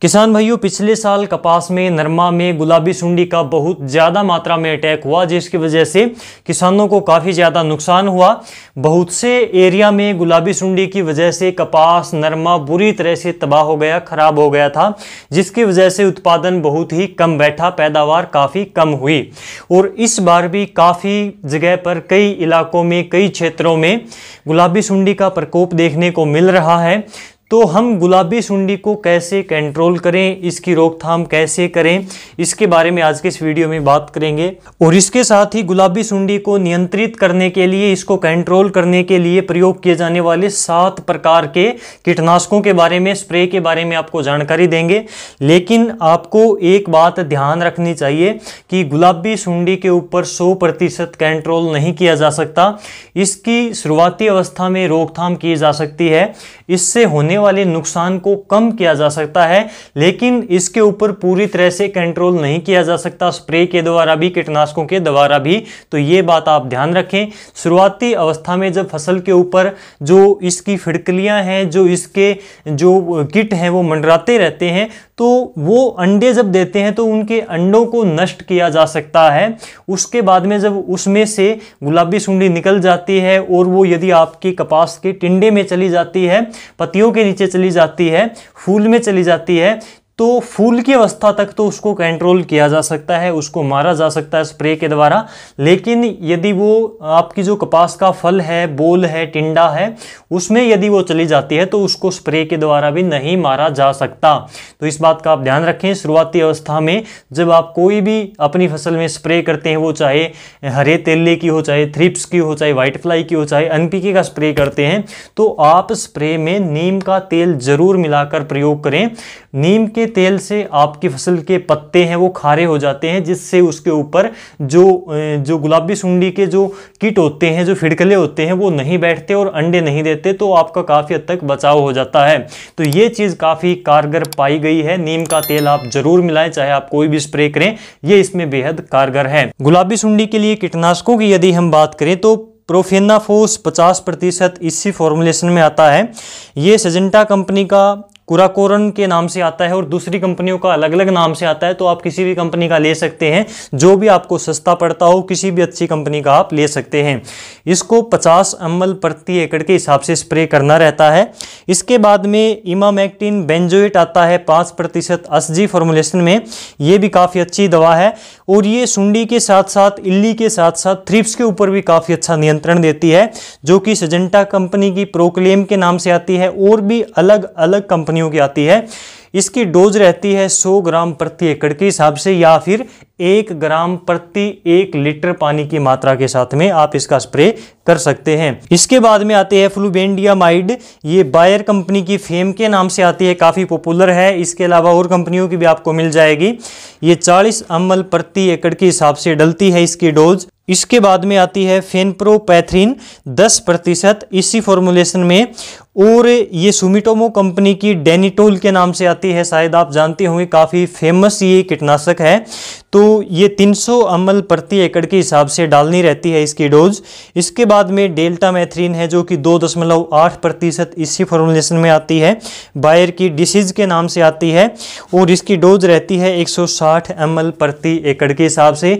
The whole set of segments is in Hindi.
किसान भाइयों पिछले साल कपास में नरमा में गुलाबी सुंडी का बहुत ज़्यादा मात्रा में अटैक हुआ जिसकी वजह से किसानों को काफ़ी ज़्यादा नुकसान हुआ बहुत से एरिया में गुलाबी सुंडी की वजह से कपास नरमा बुरी तरह से तबाह हो गया ख़राब हो गया था जिसकी वजह से उत्पादन बहुत ही कम बैठा पैदावार काफ़ी कम हुई और इस बार भी काफ़ी जगह पर कई इलाकों में कई क्षेत्रों में गुलाबी सुंडी का प्रकोप देखने को मिल रहा है तो हम गुलाबी सुंडी को कैसे कंट्रोल करें इसकी रोकथाम कैसे करें इसके बारे में आज के इस वीडियो में बात करेंगे और इसके साथ ही गुलाबी सुंडी को नियंत्रित करने के लिए इसको कंट्रोल करने के लिए प्रयोग किए जाने वाले सात प्रकार के कीटनाशकों के बारे में स्प्रे के बारे में आपको जानकारी देंगे लेकिन आपको एक बात ध्यान रखनी चाहिए कि गुलाबी सुंडी के ऊपर सौ प्रतिशत कंट्रोल नहीं किया जा सकता इसकी शुरुआती अवस्था में रोकथाम की जा सकती है इससे होने वाले नुकसान को कम किया जा सकता है लेकिन इसके ऊपर पूरी तरह से कंट्रोल नहीं किया जा सकता स्प्रे के द्वारा भी कीटनाशकों के द्वारा भी तो ये बात आप ध्यान रखें शुरुआती अवस्था में जब फसल के ऊपर जो इसकी फिड़कलियाँ हैं जो इसके जो किट हैं वो मंडराते रहते हैं तो वो अंडे जब देते हैं तो उनके अंडों को नष्ट किया जा सकता है उसके बाद में जब उसमें से गुलाबी सूंडी निकल जाती है और वो यदि आपके कपास के टिंडे में चली जाती है पतियों के नीचे चली जाती है फूल में चली जाती है तो फूल की अवस्था तक तो उसको कंट्रोल किया जा सकता है उसको मारा जा सकता है स्प्रे के द्वारा लेकिन यदि वो आपकी जो कपास का फल है बोल है टिंडा है उसमें यदि वो चली जाती है तो उसको स्प्रे के द्वारा भी नहीं मारा जा सकता तो इस बात का आप ध्यान रखें शुरुआती अवस्था में जब आप कोई भी अपनी फसल में स्प्रे करते हैं वो चाहे हरे तेले की हो चाहे थ्रिप्स की हो चाहे वाइट फ्लाई की हो चाहे एनपीके का स्प्रे करते हैं तो आप स्प्रे में नीम का तेल ज़रूर मिलाकर प्रयोग करें नीम के तेल से आपकी फसल के पत्ते हैं वो खारे हो जाते हैं जिससे उसके ऊपर जो जो गुलाबी सुंडी के जो कीट होते हैं जो फिड़कले होते हैं वो नहीं बैठते और अंडे नहीं देते तो आपका काफ़ी हद तक बचाव हो जाता है तो ये चीज़ काफ़ी कारगर पाई गई है नीम का तेल आप ज़रूर मिलाएं चाहे आप कोई भी स्प्रे करें ये इसमें बेहद कारगर है गुलाबी सुंडी के लिए कीटनाशकों की यदि हम बात करें तो प्रोफेनाफोस 50 प्रतिशत इसी फॉर्मूलेशन में आता है ये सजेंटा कंपनी का कुराकोरन के नाम से आता है और दूसरी कंपनियों का अलग अलग नाम से आता है तो आप किसी भी कंपनी का ले सकते हैं जो भी आपको सस्ता पड़ता हो किसी भी अच्छी कंपनी का आप ले सकते हैं इसको 50 एम प्रति एकड़ के हिसाब से स्प्रे करना रहता है इसके बाद में इमामैक्टिन बेंजोइट आता है पाँच प्रतिशत एस जी फॉर्मुलेशन में ये भी काफ़ी अच्छी दवा है और ये सुंडी के साथ साथ इल्ली के साथ साथ थ्रिप्स के ऊपर भी काफ़ी अच्छा नियंत्रण देती है जो कि सजेंटा कंपनी की प्रोक्लेम के नाम से आती है और भी अलग अलग कंपनी कंपनियों की आती है इसकी डोज रहती है 100 ग्राम प्रति एकड़ के हिसाब से या फिर एक ग्राम प्रति एक लीटर पानी की मात्रा के साथ में आप इसका स्प्रे कर सकते हैं इसके बाद में आते हैं फ्लूबेंडिया माइड ये बायर कंपनी की फेम के नाम से आती है काफ़ी पॉपुलर है इसके अलावा और कंपनियों की भी आपको मिल जाएगी ये 40 अमल प्रति एकड़ के हिसाब से डलती है इसकी डोज इसके बाद में आती है पैथरीन 10 प्रतिशत इसी फॉर्मूलेशन में और ये सुमिटोमो कंपनी की डेनिटोल के नाम से आती है शायद आप जानते होंगे काफ़ी फेमस ये कीटनाशक है तो ये 300 अमल प्रति एकड़ के हिसाब से डालनी रहती है इसकी डोज इसके बाद में डेल्टा मैथ्रीन है जो कि दो दशमलव आठ प्रतिशत इसी फॉर्मुलेशन में आती है बायर की डिसीज के नाम से आती है और इसकी डोज रहती है 160 ml प्रति एकड़ के हिसाब से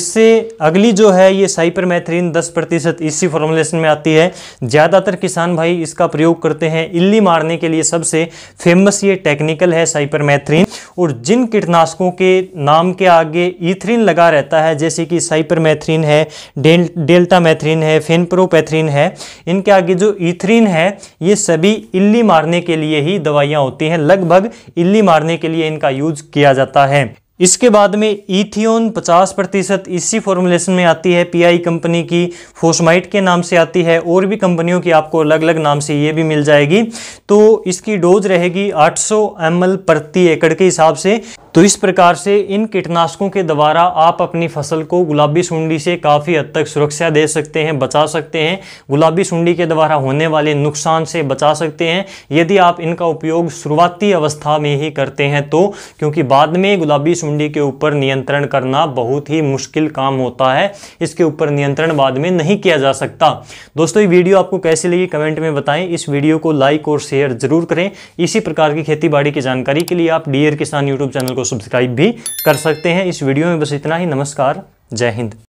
इससे अगली जो है ये साइपर मैथ्रीन दस प्रतिशत इसी फॉर्मुलेशन में आती है ज़्यादातर किसान भाई इसका प्रयोग करते हैं इल्ली मारने के लिए सबसे फेमस ये टेक्निकल है साइपर मैथ्रीन और जिन कीटनाशकों के नाम के आगे आगे ईथ्रिन e लगा रहता है जैसे कि मैथरीन है डेल डेल्टा मैथरीन है फेनप्रोपैथ्रिन है इनके आगे जो इथरीन e है ये सभी इल्ली मारने के लिए ही दवाइयाँ होती हैं लगभग इल्ली मारने के लिए इनका यूज किया जाता है इसके बाद में इथियोन 50 प्रतिशत इसी फॉर्मुलेशन में आती है पीआई कंपनी की फोसमाइट के नाम से आती है और भी कंपनियों की आपको अलग अलग नाम से ये भी मिल जाएगी तो इसकी डोज रहेगी 800 सौ प्रति एकड़ के हिसाब से तो इस प्रकार से इन कीटनाशकों के द्वारा आप अपनी फसल को गुलाबी सुंडी से काफ़ी हद तक सुरक्षा दे सकते हैं बचा सकते हैं गुलाबी सुंडी के द्वारा होने वाले नुकसान से बचा सकते हैं यदि आप इनका उपयोग शुरुआती अवस्था में ही करते हैं तो क्योंकि बाद में गुलाबी सुंडी के ऊपर नियंत्रण करना बहुत ही मुश्किल काम होता है इसके ऊपर नियंत्रण बाद में नहीं किया जा सकता दोस्तों ये वीडियो आपको कैसी लगी कमेंट में बताएं इस वीडियो को लाइक और शेयर जरूर करें इसी प्रकार की खेती की जानकारी के लिए आप डी किसान यूट्यूब चैनल को सब्सक्राइब भी कर सकते हैं इस वीडियो में बस इतना ही नमस्कार जय हिंद